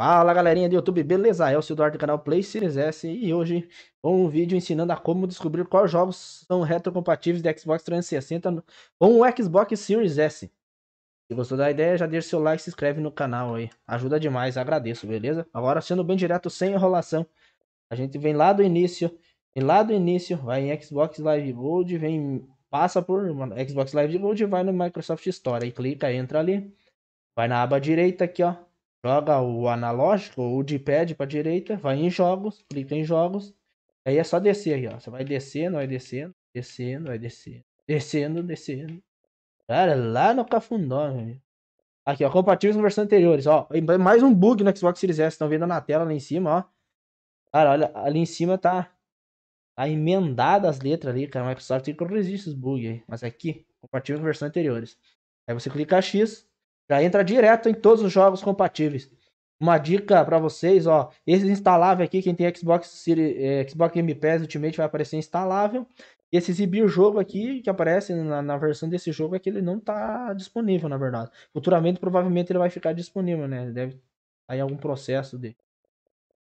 Fala galerinha do YouTube, beleza? É o Duarte do canal Play Series S e hoje um vídeo ensinando a como descobrir quais jogos são retrocompatíveis de Xbox 360 com o Xbox Series S. Se gostou da ideia, já deixa seu like e se inscreve no canal aí. Ajuda demais, agradeço, beleza? Agora sendo bem direto, sem enrolação, a gente vem lá do início, vem lá do início vai em Xbox Live Gold, vem, passa por Xbox Live Gold e vai no Microsoft Store, aí clica, entra ali, vai na aba direita aqui ó, Joga o analógico ou o de pad pra direita, vai em jogos, clica em jogos. Aí é só descer aí, ó. Você vai descendo, vai descendo, descendo, vai descendo, descendo, descendo. Cara, lá no Cafundó, meu amigo. Aqui, ó, compatíveis com versões anteriores, ó. Mais um bug no Xbox Series S, estão vendo na tela ali em cima, ó. Cara, olha, ali em cima tá, tá emendada as letras ali, cara. O Microsoft tem que corrigir esses bugs aí. Mas aqui, compatível com versões anteriores. Aí você clica X, já entra direto em todos os jogos compatíveis. Uma dica para vocês, ó, esse instalável aqui, quem tem Xbox Series, é, Xbox Game Pass Ultimate vai aparecer instalável. esse exibir jogo aqui, que aparece na, na, versão desse jogo, é que ele não está disponível, na verdade. Futuramente, provavelmente, ele vai ficar disponível, né? Deve aí algum processo de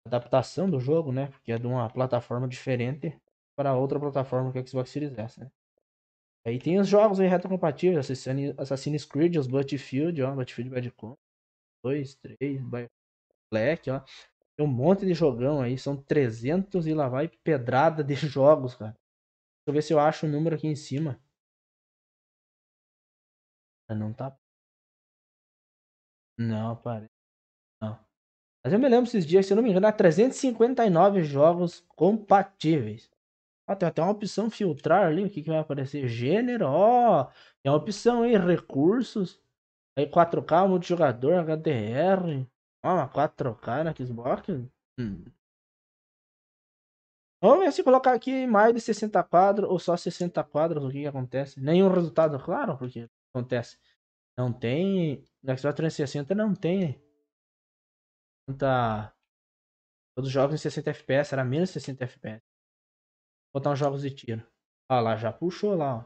adaptação do jogo, né? Porque é de uma plataforma diferente para outra plataforma que o Xbox Series S, né? Aí tem os jogos aí retrocompatíveis, Assassin's Creed, os Battlefield, ó, Battlefield Bad Company, 2, 3, Black, ó. Tem um monte de jogão aí, são 300 e lá vai pedrada de jogos, cara. Deixa eu ver se eu acho o número aqui em cima. Ah, não tá... Não, parei. Não. Mas eu me lembro esses dias, se eu não me engano, há 359 jogos compatíveis. Ah, tem até uma opção filtrar ali, o que, que vai aparecer? Gênero, ó, oh, tem a opção aí, recursos. Aí 4K, multijogador, HDR. Ó, uma 4K na Xbox. Hum. Vamos ver se colocar aqui mais de 60 quadros ou só 60 quadros, o que, que acontece? Nenhum resultado, claro, porque acontece. Não tem. na Xbox 360 não tem. tá Todos jogos em 60 FPS, era menos 60 FPS. Botar uns jogos de tiro. Ah lá, já puxou lá, ó.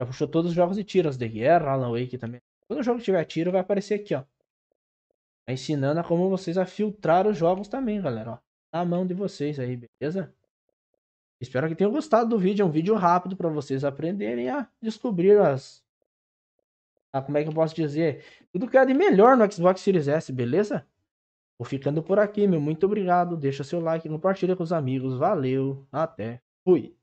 Já puxou todos os jogos de tiro. As de guerra, Alan Wake também. Quando o jogo tiver tiro, vai aparecer aqui, ó. Tá ensinando a como vocês a filtrar os jogos também, galera, ó. Tá na mão de vocês aí, beleza? Espero que tenham gostado do vídeo. É um vídeo rápido para vocês aprenderem a descobrir as... Ah, como é que eu posso dizer? Tudo que é de melhor no Xbox Series S, beleza? Vou ficando por aqui, meu muito obrigado. Deixa seu like, compartilha com os amigos. Valeu, até. Fui.